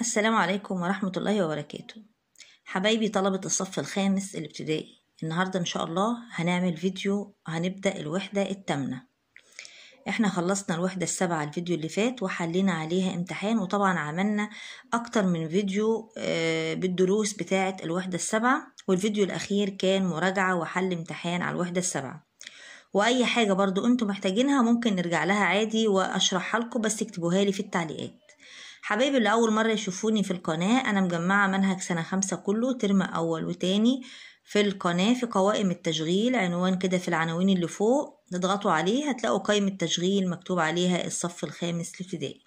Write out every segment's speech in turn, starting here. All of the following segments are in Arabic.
السلام عليكم ورحمة الله وبركاته حبايبي طلبة الصف الخامس الابتدائي النهاردة إن شاء الله هنعمل فيديو هنبدأ الوحدة التامنة احنا خلصنا الوحدة السابعة الفيديو اللي فات وحلينا عليها امتحان وطبعا عملنا اكتر من فيديو آه، بالدروس بتاعة الوحدة السابعة والفيديو الاخير كان مراجعة وحل امتحان على الوحدة السابعة واي حاجة برضو انتوا محتاجينها ممكن نرجع لها عادي واشرحها لكم بس اكتبوها لي في التعليقات حبايبي اللي أول مرة يشوفوني في القناة أنا مجمعة منهج سنة خمسة كله ترم أول وتاني في القناة في قوائم التشغيل عنوان كده في العناوين اللي فوق نضغطوا عليه هتلاقوا قائمة تشغيل مكتوب عليها الصف الخامس الابتدائي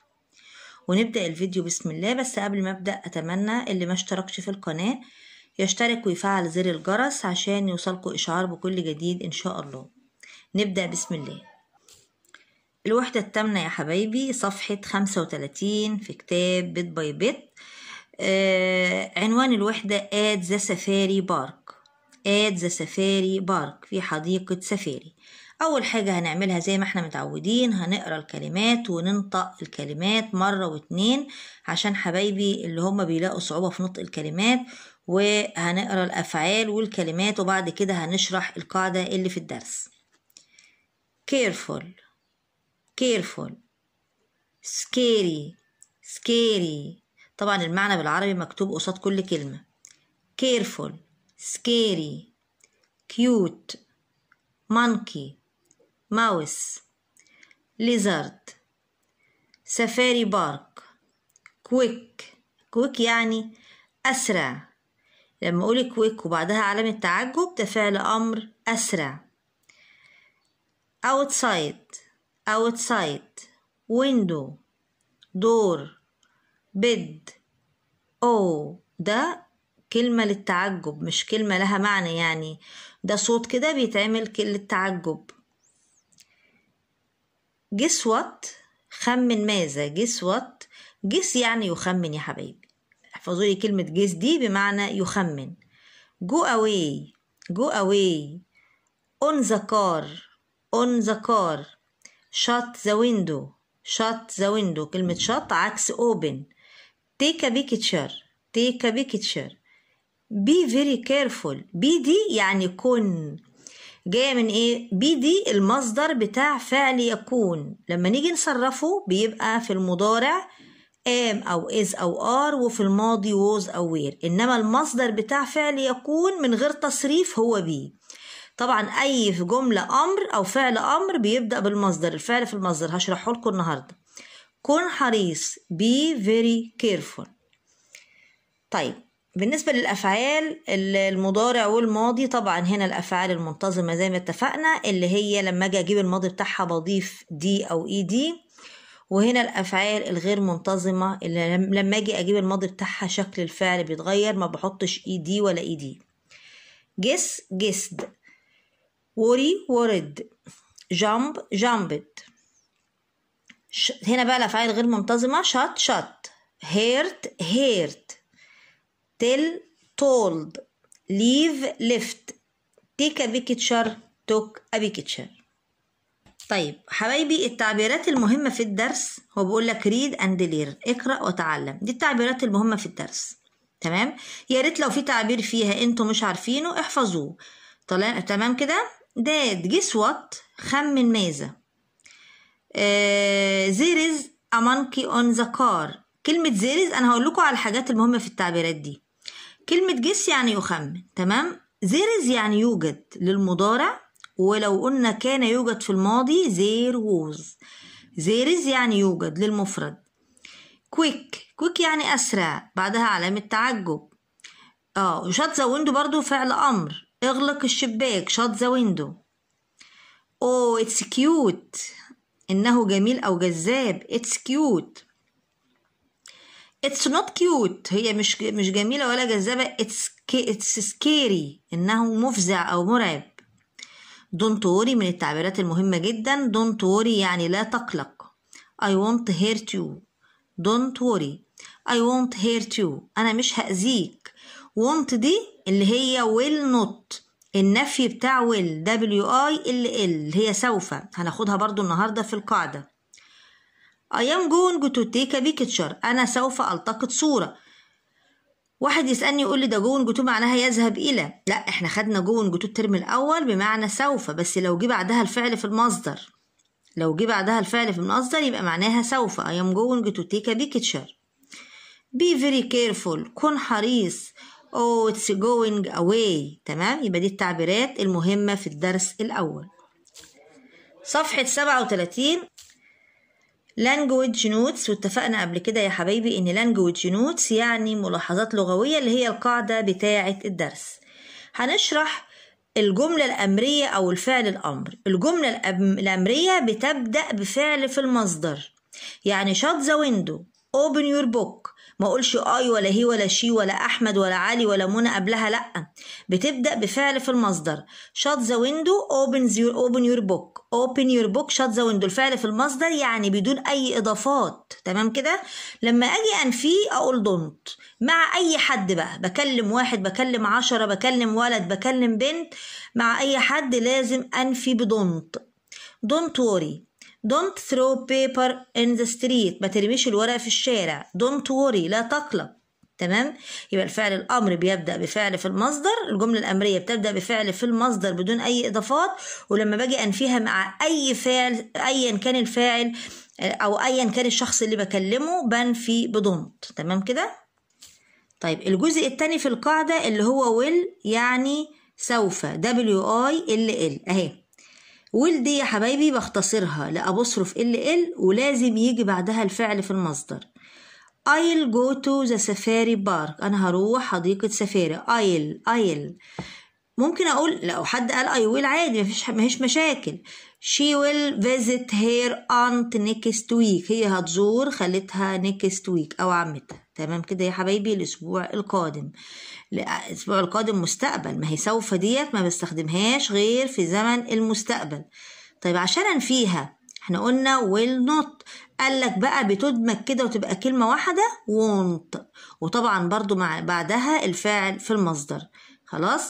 ونبدأ الفيديو بسم الله بس قبل ما أبدأ أتمنى اللي ما اشتركش في القناة يشترك ويفعل زر الجرس عشان يوصلكوا إشعار بكل جديد إن شاء الله نبدأ بسم الله الوحدة الثامنة يا حبايبي صفحة خمسة وتلاتين في كتاب بيت باي بيت آه عنوان الوحدة آد ذا سفاري بارك آد ذا سفاري بارك في حديقة سفاري أول حاجة هنعملها زي ما احنا متعودين هنقرا الكلمات وننطق الكلمات مرة واتنين عشان حبايبي اللي هما بيلاقوا صعوبة في نطق الكلمات وهنقرا الأفعال والكلمات وبعد كده هنشرح القاعدة اللي في الدرس careful careful scary scary طبعا المعنى بالعربي مكتوب قصاد كل كلمة careful scary cute monkey mouse lizard سفاري بارك كويك كويك يعني أسرع لما أقول كويك وبعدها علامة تعجب ده فعل أمر أسرع outside outside window دور bed أو oh, ده كلمة للتعجب مش كلمة لها معنى يعني ده صوت كده بيتعمل للتعجب guess what خمن ماذا guess what guess يعني يخمن يا حبايبي احفظوا لي كلمة guess دي بمعنى يخمن go away go away on the car on the car shut the window shut the window كلمة shut عكس open take a picture take a picture be very careful be دي يعني كن جاية من ايه be دي المصدر بتاع فعل يكون لما نيجي نصرفه بيبقى في المضارع am او is او are وفي الماضي was او were انما المصدر بتاع فعل يكون من غير تصريف هو be طبعا اي في جمله امر او فعل امر بيبدا بالمصدر الفعل في المصدر هشرحه لكم النهارده كن حريص be very careful طيب بالنسبة للأفعال المضارع والماضي طبعا هنا الأفعال المنتظمة زي ما اتفقنا اللي هي لما أجي أجيب الماضي بتاعها بضيف دي أو إي e دي وهنا الأفعال الغير منتظمة اللي لما أجي أجيب الماضي بتاعها شكل الفعل بيتغير ما بحطش إي e دي ولا إي دي جس جسد وري ورد جامب جامبت هنا بقى الافعال غير منتظمه شط شط هيرت هيرت تل تولد ليف ليفت تيك ا بيكتشر توك ا بيكتشر طيب حبايبي التعبيرات المهمه في الدرس هو بيقول لك ريد اند لير اقرا وتعلم دي التعبيرات المهمه في الدرس تمام يا ريت لو في تعبير فيها انتم مش عارفينه احفظوه تمام كده داد جيس وات خمن ماذا uh, There is a monkey on the car كلمة there is أنا هقول لكم على الحاجات المهمة في التعبيرات دي كلمة جيس يعني يخمن تمام there is يعني يوجد للمضارع ولو قلنا كان يوجد في الماضي there was there is يعني يوجد للمفرد quick quick يعني أسرع بعدها علامة تعجب اه وشات ذا ويندو برضو فعل أمر اغلق الشباك شط ذا ويندو او اتس كيوت انه جميل او جذاب اتس كيوت اتس نوت كيوت هي مش مش جميله ولا جذابه اتس سكيري انه مفزع او مرعب دونت وري من التعبيرات المهمه جدا دونت وري يعني لا تقلق اي وونت هيرت يو دونت وري اي وونت هيرت يو انا مش هاذيك وونت دي اللي هي ويل نوت النفي بتاع ويل دبليو اي ال ال اللي هي سوف هناخدها برضو النهاردة في القاعدة اي ام جوينج تو تيك ا بيكتشر أنا سوف ألتقط صورة واحد يسألني يقول لي ده جوينج تو معناها يذهب إلى لا احنا خدنا جوينج تو الترم الأول بمعنى سوف بس لو جه بعدها الفعل في المصدر لو جه بعدها الفعل في المصدر يبقى معناها سوف اي ام جوينج تو تيك ا بيكتشر بي فيري كيرفول كن حريص Oh it's going away تمام يبقى دي التعبيرات المهمة في الدرس الأول صفحة 37 language notes واتفقنا قبل كده يا حبايبي ان language notes يعني ملاحظات لغوية اللي هي القاعدة بتاعة الدرس هنشرح الجملة الأمرية أو الفعل الأمر الجملة الأمرية بتبدأ بفعل في المصدر يعني shut the window open your book ما اقولش اي ولا هي ولا شي ولا احمد ولا علي ولا منى قبلها لا بتبدا بفعل في المصدر shut the window open your open your book open your book shut the window الفعل في المصدر يعني بدون اي اضافات تمام كده لما اجي انفي اقول don't مع اي حد بقى بكلم واحد بكلم عشرة بكلم ولد بكلم بنت مع اي حد لازم انفي بدونت don't worry don't throw paper in the street ما ترميش الورق في الشارع don't worry لا تقلق تمام يبقى الفعل الامر بيبدا بفعل في المصدر الجمله الامريه بتبدا بفعل في المصدر بدون اي اضافات ولما باجي انفيها مع اي فعل ايا كان الفاعل آه، او ايا كان الشخص اللي بكلمه بنفي بدونت تمام كده طيب الجزء الثاني في القاعده اللي هو will يعني سوف w i l l اهي ولدي يا حبايبي بختصرها لأبصرف ال ال ولازم يجي بعدها الفعل في المصدر I'll go to the safari park أنا هروح حديقة سفاري I'll I'll ممكن أقول لو حد قال I will عادي مفيش مفيش مشاكل she will visit her aunt next week هي هتزور خالتها next week او عمتها تمام كده يا حبايبي الاسبوع القادم الاسبوع القادم مستقبل ما هي سوف ديت ما بستخدمهاش غير في زمن المستقبل طيب عشان انفيها احنا قلنا will not قال لك بقى بتدمج كده وتبقى كلمة واحدة won't وطبعا برضو مع بعدها الفاعل في المصدر خلاص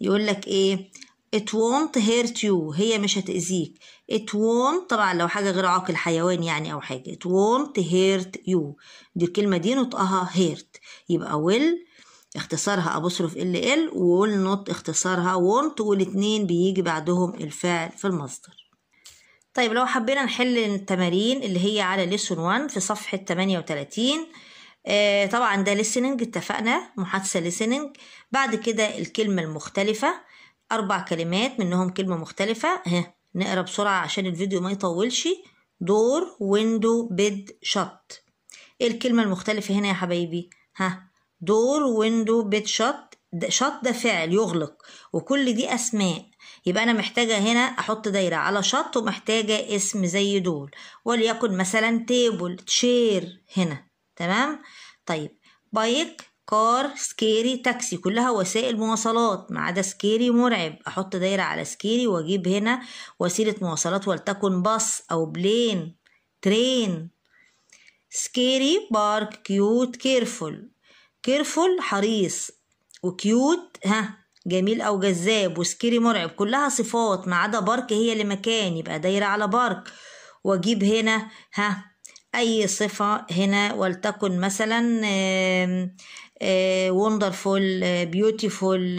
يقول لك ايه it won't hurt you هي مش هتأذيك it won't طبعا لو حاجة غير عاقل حيوان يعني أو حاجة it won't hurt you دي الكلمة دي نطقها hurt يبقى will اختصارها أبصرف ال ال وول not اختصارها won't والاتنين بيجي بعدهم الفعل في المصدر طيب لو حبينا نحل التمارين اللي هي على ليسون 1 في صفحة 38 آه طبعا ده listening اتفقنا محادثة listening بعد كده الكلمة المختلفة أربع كلمات منهم كلمة مختلفة ها نقرا بسرعة عشان الفيديو ما يطولش دور ويندو بيد شط ايه الكلمة المختلفة هنا يا حبايبي ها دور ويندو بيد شط شط ده فعل يغلق وكل دي أسماء يبقى أنا محتاجة هنا أحط دايرة على شط ومحتاجة اسم زي دول وليكن مثلا تيبل تشير هنا تمام طيب بايك كار سكيري تاكسي كلها وسائل مواصلات ما عدا سكيري مرعب احط دايره على سكيري واجيب هنا وسيله مواصلات ولتكن باص او بلين ترين سكيري بارك كيوت كيرفول كيرفول حريص وكيوت ها جميل او جذاب وسكيري مرعب كلها صفات ما عدا بارك هي اللي مكان يبقى دايره على بارك واجيب هنا ها أي صفة هنا ولتكن مثلا wonderful beautiful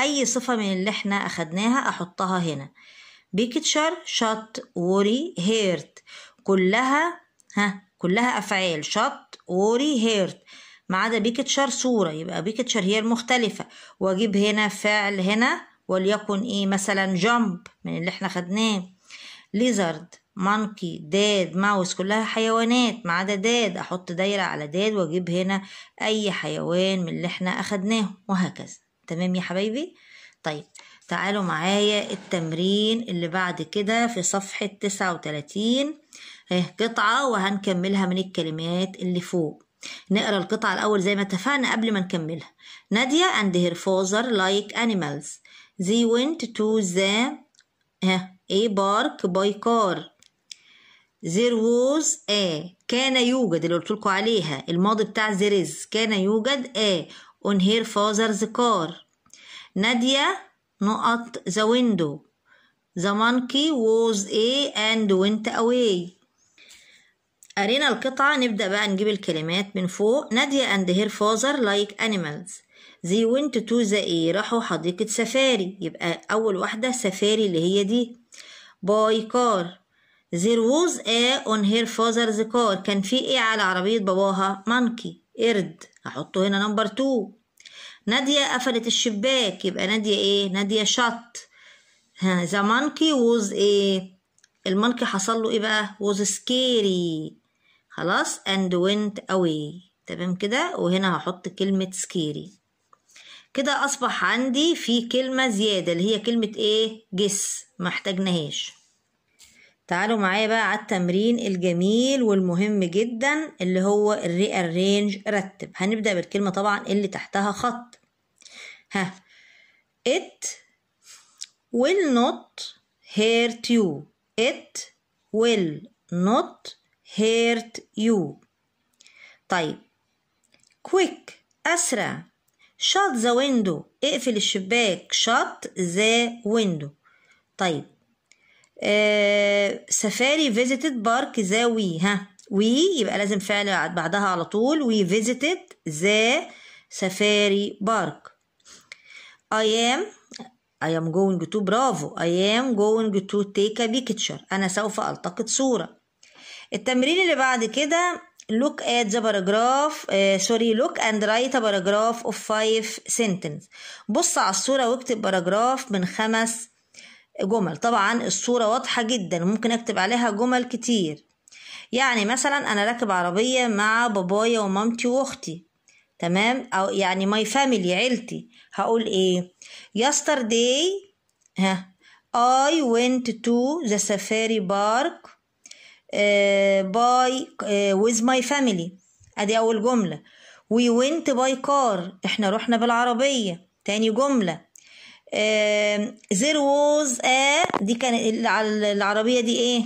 أي صفة من اللي احنا أخدناها أحطها هنا بيكتشر شط وري هيرت كلها ها كلها أفعال شط وري هيرت ما عدا بيكتشر صورة يبقى بيكتشر هي المختلفة وأجيب هنا فعل هنا وليكن إيه مثلا جامب من اللي احنا خدناه ليزارد مانكي داد ماوس كلها حيوانات ما عدا داد احط دايره على داد واجيب هنا اي حيوان من اللي احنا اخدناه وهكذا تمام يا حبايبي طيب تعالوا معايا التمرين اللي بعد كده في صفحة تسعة وتلاتين إيه، قطعة وهنكملها من الكلمات اللي فوق نقرا القطعة الأول زي ما اتفقنا قبل ما نكملها نادية and her father like animals they went to the إيه، a park by car there was a كان يوجد اللي قلت لكم عليها الماضي بتاع there is كان يوجد a on her father's car نادية نقط the window the monkey was a and went away قرينا القطعة نبدأ بقى نجيب الكلمات من فوق نادية and her father like animals they went to the a راحوا حديقة سفاري يبقى أول واحدة سفاري اللي هي دي باي كار There was a on her father's car كان في ايه على عربية باباها monkey قرد هحطه هنا نمبر 2 نادية قفلت الشباك يبقى نادية ايه نادية شط ذا monkey was ايه المونكي حصل له ايه بقى was scary خلاص and went away تمام كده وهنا هحط كلمة scary كده اصبح عندي في كلمة زيادة اللي هي كلمة ايه جس محتاجناهاش تعالوا معايا بقى على التمرين الجميل والمهم جدا اللي هو الري ارينج رتب هنبدأ بالكلمة طبعا اللي تحتها خط ها it will not hurt you it will not hurt you طيب quick أسرع shut the window اقفل الشباك shut the window طيب آه، سفاري فيزيتد بارك ذا وي ها وي يبقى لازم فعل بعدها على طول وي فيزيتد ذا سفاري بارك اي ام اي ام جوينج تو برافو اي ام جوينج تو تيك ا بيكتشر أنا سوف ألتقط صورة التمرين اللي بعد كده look at the paragraph uh, sorry look and write a paragraph of five sentences بص على الصورة واكتب paragraph من خمس جمل طبعا الصورة واضحة جدا ممكن أكتب عليها جمل كتير يعني مثلا أنا راكب عربية مع بابايا ومامتي وأختي تمام أو يعني ماي فاميلي عيلتي هقول إيه يسترداي ها I went to the safari park باي آه، by ماي آه، with my family أدي أول جملة وي went by car إحنا رحنا بالعربية تاني جملة there was a دي كان على العربية دي ايه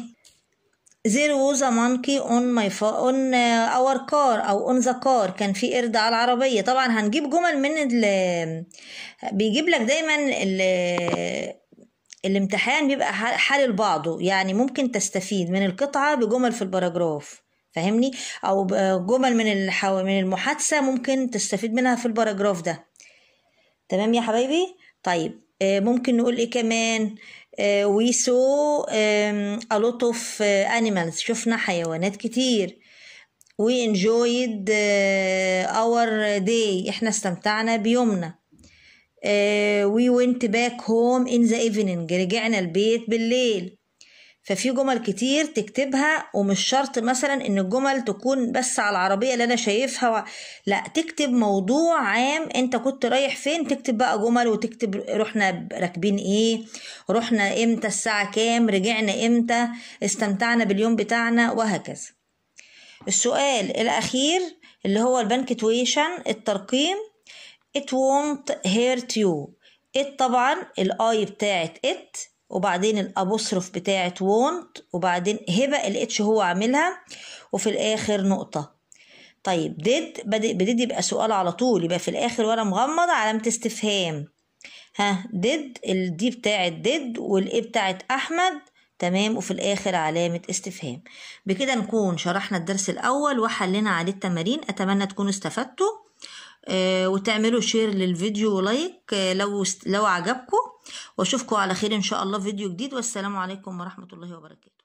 there was a monkey on my on our car او on the car كان في قرد على العربية طبعا هنجيب جمل من ال بيجيب لك دايما ال الامتحان بيبقى حال لبعضه يعني ممكن تستفيد من القطعة بجمل في الباراجراف فاهمني او جمل من من المحادثة ممكن تستفيد منها في الباراجراف ده تمام يا حبايبي طيب آه، ممكن نقول ايه كمان وي سو ا لوت اوف انيمالز شفنا حيوانات كتير وي انجويد اور داي احنا استمتعنا بيومنا وي ونت باك هوم ان ذا ايفنينج رجعنا البيت بالليل ففي جمل كتير تكتبها ومش شرط مثلا ان الجمل تكون بس على العربية اللي انا شايفها و... لا تكتب موضوع عام انت كنت رايح فين تكتب بقى جمل وتكتب رحنا راكبين ايه رحنا امتى الساعة كام رجعنا امتى استمتعنا باليوم بتاعنا وهكذا السؤال الاخير اللي هو البنكتويشن الترقيم it won't hurt you it طبعا الاي بتاعت it وبعدين الابوستروف بتاعه وونت وبعدين هبه الاتش هو عاملها وفي الاخر نقطه طيب ديد بديد يبقى سؤال على طول يبقى في الاخر وانا مغمض علامه استفهام ها ديد الدي بتاعه ديد والاي بتاعه احمد تمام وفي الاخر علامه استفهام بكده نكون شرحنا الدرس الاول وحلينا عليه التمارين اتمنى تكونوا استفدتوا آه وتعملوا شير للفيديو ولايك آه لو لو عجبكم واشوفكم على خير ان شاء الله في فيديو جديد والسلام عليكم ورحمه الله وبركاته